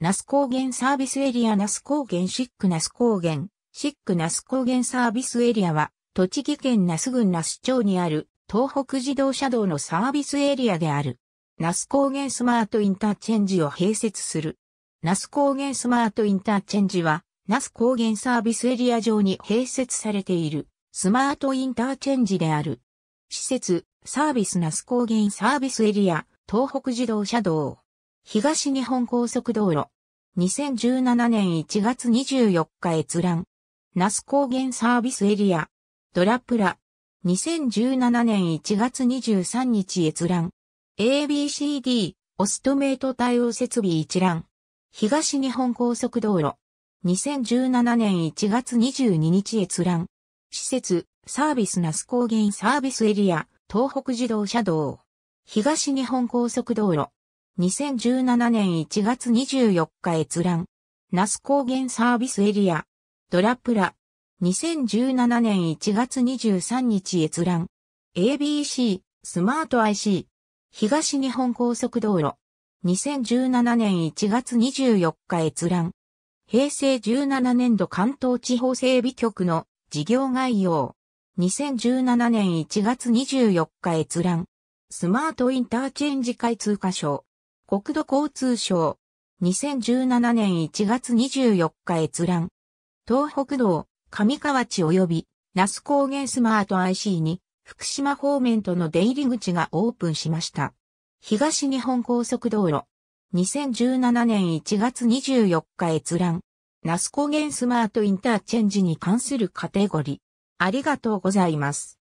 那須高原サービスエリア那須高原シック那須高原、シック那須高原サービスエリアは、栃木県那須郡那須町にある東北自動車道のサービスエリアである。那須高原スマートインターチェンジを併設する。那須高原スマートインターチェンジは、那須高原サービスエリア上に併設されているスマートインターチェンジである。施設、サービス那須高原サービスエリア、東北自動車道。東日本高速道路。2017年1月24日閲覧。那須高原サービスエリア。ドラプラ。2017年1月23日閲覧。ABCD、オストメイト対応設備一覧。東日本高速道路。2017年1月22日閲覧。施設、サービス那須高原サービスエリア、東北自動車道。東日本高速道路。2017年1月24日閲覧。那須高原サービスエリア。ドラプラ。2017年1月23日閲覧。ABC、スマート IC。東日本高速道路。2017年1月24日閲覧。平成17年度関東地方整備局の事業概要。2017年1月24日閲覧。スマートインターチェンジ開通箇所。国土交通省。2017年1月24日閲覧。東北道、上川地及び、那須高原スマート IC に、福島方面との出入り口がオープンしました。東日本高速道路。2017年1月24日閲覧。那須高原スマートインターチェンジに関するカテゴリー。ありがとうございます。